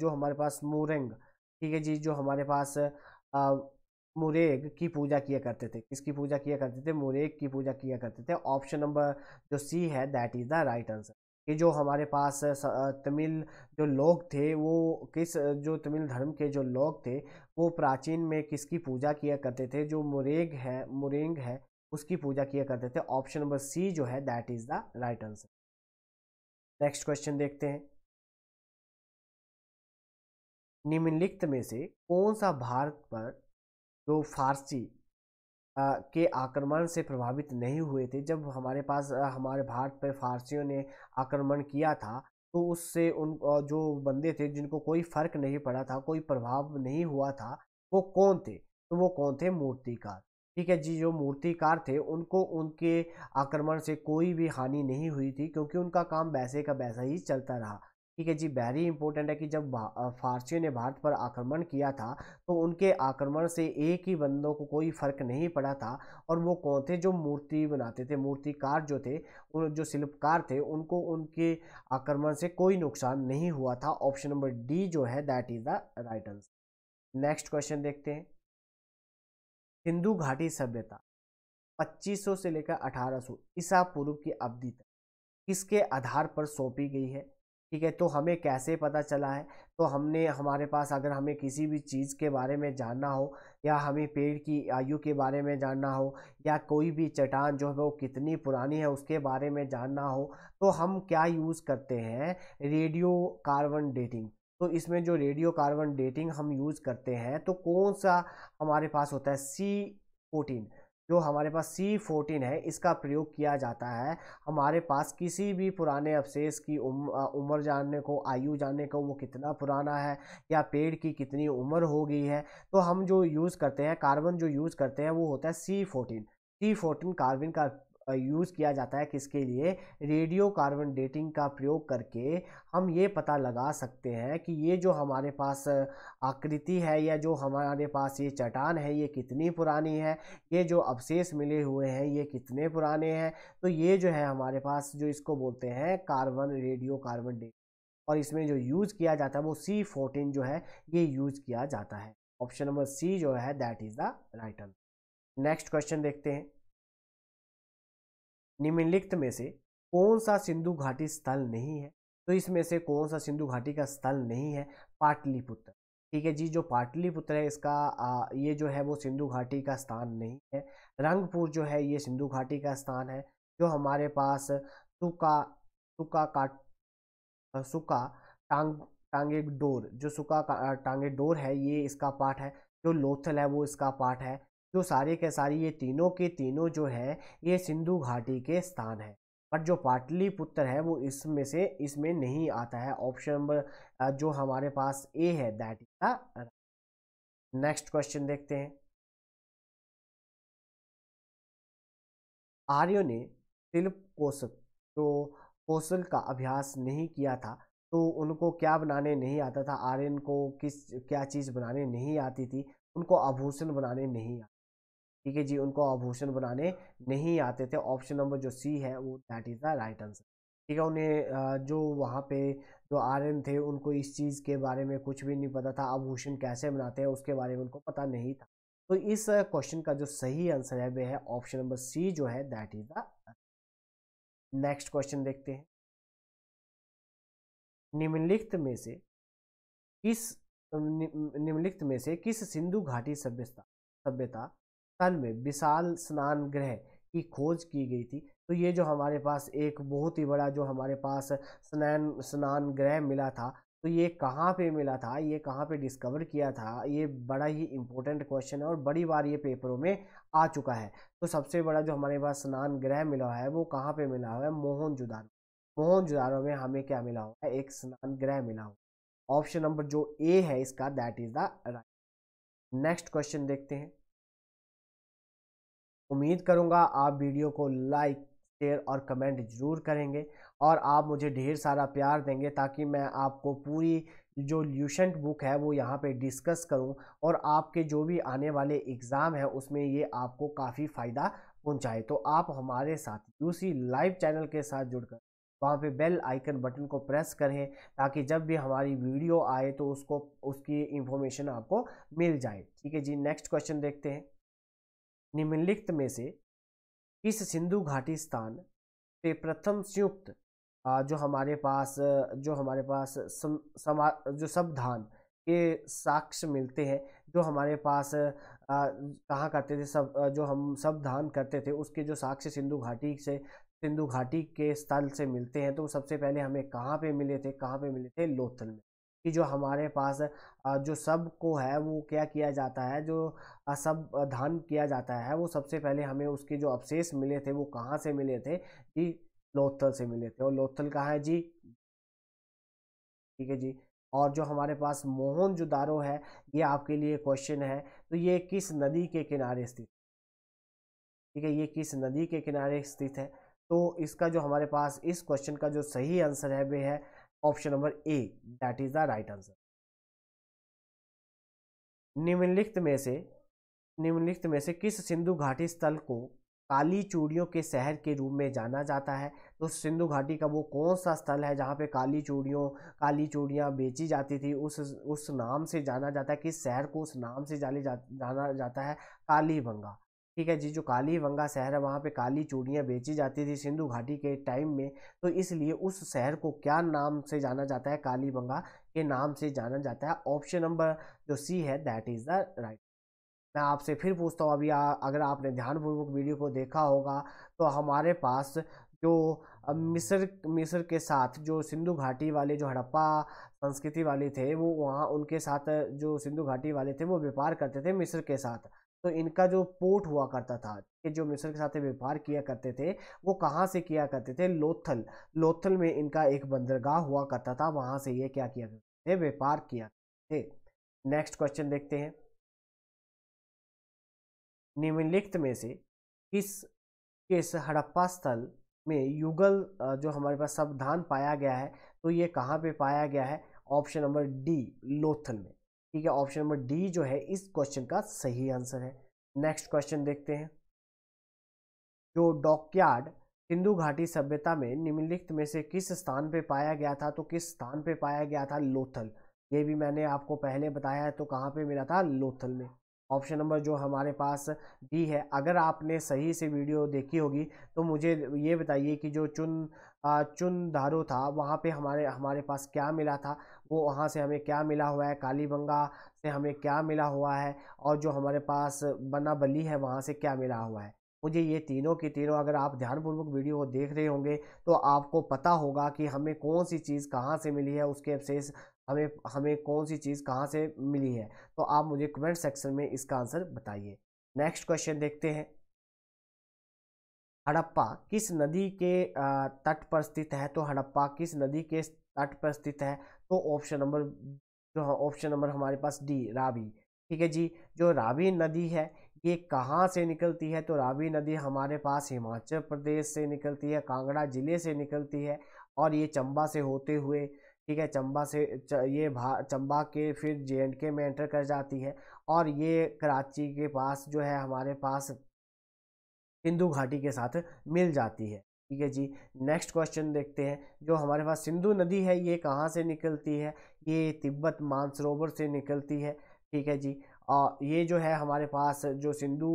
Speaker 1: जो हमारे पास मुरेंग ठीक है जी जो हमारे पास आ, मुरेग की पूजा किया करते थे किसकी पूजा किया करते थे मुरेग की पूजा किया करते थे ऑप्शन नंबर जो सी है that is the right answer कि जो हमारे पास तमिल जो लोग थे वो किस जो तमिल धर्म के जो लोग थे वो प्राचीन में किसकी पूजा किया करते थे जो मुरेग है मुरेंग है उसकी पूजा किया करते थे ऑप्शन नंबर सी जो है that is the right answer next question देखते हैं निम्नलिखित में से कौन सा भारत पर जो फारसी के आक्रमण से प्रभावित नहीं हुए थे जब हमारे पास हमारे भारत पर फारसियों ने आक्रमण किया था तो उससे उन जो बंदे थे जिनको कोई फर्क नहीं पड़ा था कोई प्रभाव नहीं हुआ था वो कौन थे तो वो कौन थे मूर्तिकार ठीक है जी जो मूर्तिकार थे उनको उनके आक्रमण से कोई भी हानि नहीं हुई थी क्योंकि उनका काम वैसे का वैसा ही चलता रहा ठीक है जी वेरी इंपॉर्टेंट है कि जब फारसियों ने भारत पर आक्रमण किया था तो उनके आक्रमण से एक ही बंदों को कोई फर्क नहीं पड़ा था और वो कौन थे जो मूर्ति बनाते थे मूर्तिकार जो थे उन जो शिल्पकार थे उनको उनके आक्रमण से कोई नुकसान नहीं हुआ था ऑप्शन नंबर डी जो है that is the right answer next question देखते हैं सिंधु घाटी सभ्यता 2500 से लेकर 1800 ईसा पूर्व की अवधि तक किसके आधार पर सौंपी गई है ठीक है तो हमें कैसे पता चला है तो हमने हमारे पास अगर हमें किसी भी चीज़ के बारे में जानना हो या हमें पेड़ की आयु के बारे में जानना हो या कोई भी चट्टान जो है वो कितनी पुरानी है उसके बारे में जानना हो तो हम क्या यूज़ करते हैं रेडियो कार्बन डेटिंग तो इसमें जो रेडियो कार्बन डेटिंग हम यूज़ करते हैं तो कौन सा हमारे पास होता है सी फोर्टीन जो हमारे पास सी फोर्टीन है इसका प्रयोग किया जाता है हमारे पास किसी भी पुराने अवशेष की उम, उम्र जानने को आयु जानने को वो कितना पुराना है या पेड़ की कितनी उम्र हो गई है तो हम जो यूज़ करते हैं कार्बन जो यूज़ करते हैं वो होता है C fourteen C fourteen carbon का यूज़ किया जाता है किसके लिए रेडियो कार्बन डेटिंग का प्रयोग करके हम ये पता लगा सकते हैं कि ये जो हमारे पास आकृति है या जो हमारे पास ये चट्टान है ये कितनी पुरानी है ये जो अवशेष मिले हुए हैं ये कितने पुराने हैं तो ये जो है हमारे पास जो इसको बोलते हैं कार्बन रेडियो कार्बन डेटिंग और इसमें जो यूज़ किया जाता है वो सी फोर्टीन जो है ये यूज़ किया जाता है ऑप्शन नंबर सी जो है that is the right answer next question देखते हैं निम्नलिखित में से कौन सा सिंधु घाटी स्थल नहीं है तो इसमें से कौन सा सिंधु घाटी का स्थल नहीं है पाटलिपुत्र ठीक है जी जो पाटलिपुत्र है इसका आ, ये जो है वो सिंधु घाटी का स्थान नहीं है रंगपुर जो है ये सिंधु घाटी का स्थान है जो हमारे पास सुका सुका का सुका टांग टांगे डोर जो सुका टांगे डोर है ये इसका पार्ट है जो लोथल है वो इसका पार्ट है तो सारे के सारी ये तीनों के तीनों जो है ये सिंधु घाटी के स्थान है बट जो पाटलिपुत्र है वो इसमें से इसमें नहीं आता है ऑप्शन नंबर जो हमारे पास ए है दैट इज नेक्स्ट क्वेश्चन देखते हैं आर्यों ने शिल्प कौशल तो कौशल का अभ्यास नहीं किया था तो उनको क्या बनाने नहीं आता था आर्यन को किस क्या चीज़ बनाने नहीं आती थी उनको आभूषण बनाने नहीं आता ठीक है जी उनको आभूषण बनाने नहीं आते थे ऑप्शन नंबर जो सी है वो that is the right answer ठीक है उन्हें जो वहाँ पे जो आर्यन थे उनको इस चीज़ के बारे में कुछ भी नहीं पता था आभूषण कैसे बनाते हैं उसके बारे में उनको पता नहीं था तो इस क्वेश्चन का जो सही आंसर है वह है ऑप्शन नंबर सी जो है that is the next question देखते हैं निम्नलिखित में से किस निम्नलिखित में से किस सिंधु घाटी सभ्यता सभ्यता सन में विशाल स्नान ग्रह की खोज की गई थी तो ये जो हमारे पास एक बहुत ही बड़ा जो हमारे पास स्नान स्नान ग्रह मिला था तो ये कहाँ पे मिला था ये कहाँ पे डिस्कवर किया था ये बड़ा ही इम्पोर्टेंट क्वेश्चन है और बड़ी बार ये पेपरों में आ चुका है तो सबसे बड़ा जो हमारे पास स्नान ग्रह मिला है वो कहाँ पे मिला हुआ है मोहन मोहन जुदारो में हमें क्या मिला हुआ है एक स्नान ग्रह मिला हुआ ऑप्शन नंबर जो ए है इसका that is the right next question देखते हैं उम्मीद करूँगा आप वीडियो को लाइक शेयर और कमेंट जरूर करेंगे और आप मुझे ढेर सारा प्यार देंगे ताकि मैं आपको पूरी जो ल्यूशेंट बुक है वो यहाँ पे डिस्कस करूँ और आपके जो भी आने वाले एग्ज़ाम है उसमें ये आपको काफ़ी फ़ायदा पहुँचाए तो आप हमारे साथ यूसी लाइव चैनल के साथ जुड़कर वहाँ पे बेल आइकन बटन को प्रेस करें ताकि जब भी हमारी वीडियो आए तो उसको उसकी इंफॉर्मेशन आपको मिल जाए ठीक है जी नेक्स्ट क्वेश्चन देखते हैं निम्नलिखित में से इस सिंधु घाटी स्थान पे प्रथम संयुक्त जो हमारे पास जो हमारे पास सम, समा जो सवधान के साक्ष्य मिलते हैं जो हमारे पास कहाँ करते थे सब जो हम सबधान करते थे उसके जो साक्ष्य सिंधु घाटी से सिंधु घाटी के स्थल से मिलते हैं तो सबसे पहले हमें कहाँ पे मिले थे कहाँ पे मिले थे लोथल में कि जो हमारे पास जो सब को है वो क्या किया जाता है जो सब धान किया जाता है वो सबसे पहले हमें उसके जो अवशेष मिले थे वो कहाँ से मिले थे कि लोथल से मिले थे और लोथल कहाँ है जी ठीक है जी और जो हमारे पास मोहन दारो है ये आपके लिए क्वेश्चन है तो ये किस नदी के किनारे स्थित ठीक है ये किस नदी के किनारे स्थित है तो इसका जो हमारे पास इस क्वेश्चन का जो सही आंसर है वे है option number A that is the right answer निम्नलिखित में से निम्नलिखित में से किस सिंधु घाटी स्थल को काली चूड़ियों के शहर के रूप में जाना जाता है तो सिंधु घाटी का वो कौन सा स्थल है जहाँ पे काली चूड़ियों काली चूड़ियाँ बेची जाती थी उस उस नाम से जाना जाता है किस शहर को उस नाम से जाने जा, जाना जाता है काली बंगा ठीक है जी जो काली वंगा शहर है वहाँ पे काली चूड़ियाँ बेची जाती थी सिंधु घाटी के टाइम में तो इसलिए उस शहर को क्या नाम से जाना जाता है काली वंगा के नाम से जाना जाता है ऑप्शन नंबर जो सी है दैट इज़ द राइट मैं आपसे फिर पूछता हूँ अभी आ, अगर आपने ध्यानपूर्वक वीडियो को देखा होगा तो हमारे पास जो मिस्र मिस्र के साथ जो सिंधु घाटी वाले जो हड़प्पा संस्कृति वाले थे वो वहाँ उनके साथ जो सिंधु घाटी वाले थे वो व्यापार करते थे मिस्र के साथ तो इनका जो पोर्ट हुआ करता था ये जो मिस्र के साथ व्यापार किया करते थे वो कहाँ से किया करते थे लोथल लोथल में इनका एक बंदरगाह हुआ करता था वहाँ से ये क्या किया करते थे व्यापार किया करते थे नेक्स्ट क्वेश्चन देखते हैं निम्नलिखित में से किस किस हड़प्पा स्थल में युगल जो हमारे पास सावधान पाया गया है तो ये कहाँ पे पाया गया है ऑप्शन नंबर डी लोथल में ठीक है ऑप्शन नंबर डी जो है इस क्वेश्चन का सही आंसर है नेक्स्ट क्वेश्चन देखते हैं जो डॉकयार्ड सिंधु घाटी सभ्यता में निम्नलिखित में से किस स्थान पे पाया गया था तो किस स्थान पे पाया गया था लोथल ये भी मैंने आपको पहले बताया है तो कहाँ पे मिला था लोथल में ऑप्शन नंबर जो हमारे पास डी है अगर आपने सही से वीडियो देखी होगी तो मुझे ये बताइए कि जो चुन चुन धारो था वहाँ पे हमारे हमारे पास क्या मिला था वो वहाँ से हमें क्या मिला हुआ है कालीबंगा से हमें क्या मिला हुआ है और जो हमारे पास बना बली है वहाँ से क्या मिला हुआ है मुझे ये तीनों की तीनों अगर आप ध्यानपूर्वक वीडियो को देख रहे होंगे तो आपको पता होगा कि हमें कौन सी चीज़ कहाँ से मिली है उसके अवशेष हमें हमें कौन सी चीज़ कहाँ से मिली है तो आप मुझे कमेंट सेक्शन में इसका आंसर बताइए नेक्स्ट क्वेश्चन देखते हैं हड़प्पा किस नदी के तट पर स्थित है तो हड़प्पा किस नदी के तट पर स्थित है तो ऑप्शन नंबर जो है ऑप्शन नंबर हमारे पास डी रावी ठीक है जी जो रावी नदी है ये कहाँ से निकलती है तो रावी नदी हमारे पास हिमाचल प्रदेश से निकलती है कांगड़ा जिले से निकलती है और ये चंबा से होते हुए ठीक है चंबा से च, ये भा चंबा के फिर जे के में एंटर कर जाती है और ये कराची के पास जो है हमारे पास सिंधु घाटी के साथ मिल जाती है ठीक है जी नेक्स्ट क्वेश्चन देखते हैं जो हमारे पास सिंधु नदी है ये कहाँ से निकलती है ये तिब्बत मानसरोवर से निकलती है ठीक है जी और ये जो है हमारे पास जो सिंधु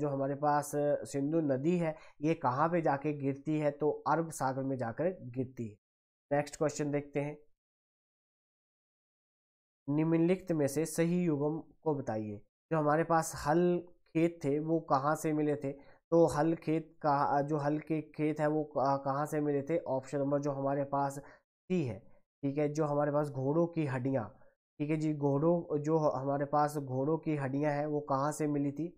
Speaker 1: जो हमारे पास सिंधु नदी है ये कहाँ पे जाके गिरती है तो अरब सागर में जाकर गिरती है नेक्स्ट क्वेश्चन देखते हैं निम्नलिखित में से सही युगम को बताइए जो हमारे पास हल खेत थे वो कहाँ से मिले थे तो हल खेत कहा जो हल के खेत है वो कहाँ से मिले थे ऑप्शन नंबर जो हमारे पास सी है ठीक है जो हमारे पास घोड़ों की हड्डियाँ ठीक है जी घोड़ों जो हमारे पास घोड़ों की हड्डियाँ हैं वो कहाँ से मिली थी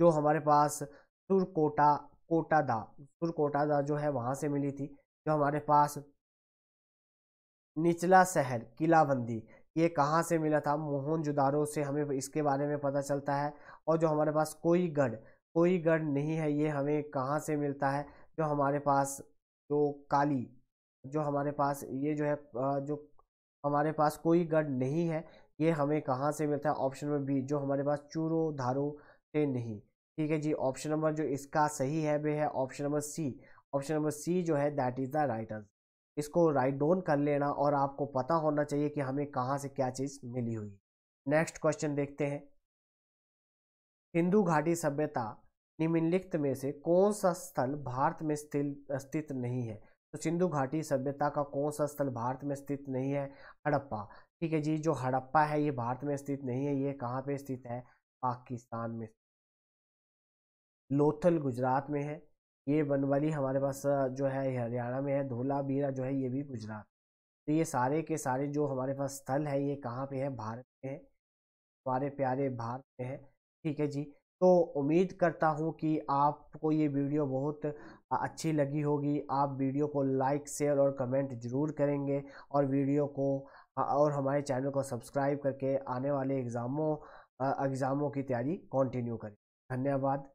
Speaker 1: जो हमारे पास सुरकोटा कोटादा सुरकोटादा जो है वहाँ से मिली थी जो हमारे पास निचला शहर किलाबंदी ये कहाँ से मिला था मोहनजोदारो से हमें इसके बारे में पता चलता है और जो हमारे पास कोई गढ़ कोई गढ़ नहीं है ये हमें कहाँ से मिलता है जो हमारे पास जो काली जो हमारे पास ये जो है जो हमारे पास कोई गढ़ नहीं है ये हमें कहाँ से मिलता है ऑप्शन नंबर बी जो हमारे पास चूरो धारों से नहीं ठीक है जी ऑप्शन नंबर जो इसका सही है वे है option number C option number C जो है that is the right answer इसको राइट डाउन कर लेना और आपको पता होना चाहिए कि हमें कहाँ से क्या चीज़ मिली हुई नेक्स्ट क्वेश्चन देखते हैं हिंदू घाटी सभ्यता निम्नलिखित में से कौन सा स्थल भारत में स्थित नहीं है तो सिंधु घाटी सभ्यता का कौन सा स्थल भारत में स्थित नहीं है हड़प्पा ठीक है जी जो हड़प्पा है ये भारत में स्थित नहीं है ये कहाँ पे स्थित है पाकिस्तान में लोथल गुजरात में है ये बनवली हमारे पास जो है हरियाणा में है धोला बीरा जो है ये भी गुजरात तो ये सारे के सारे जो हमारे पास स्थल है ये कहाँ पे है भारत में है हमारे प्यारे भारत में है ठीक है जी तो उम्मीद करता हूँ कि आपको ये वीडियो बहुत अच्छी लगी होगी आप वीडियो को लाइक शेयर और कमेंट ज़रूर करेंगे और वीडियो को और हमारे चैनल को सब्सक्राइब करके आने वाले एग्ज़ामों एग्ज़ामों की तैयारी कंटिन्यू करें धन्यवाद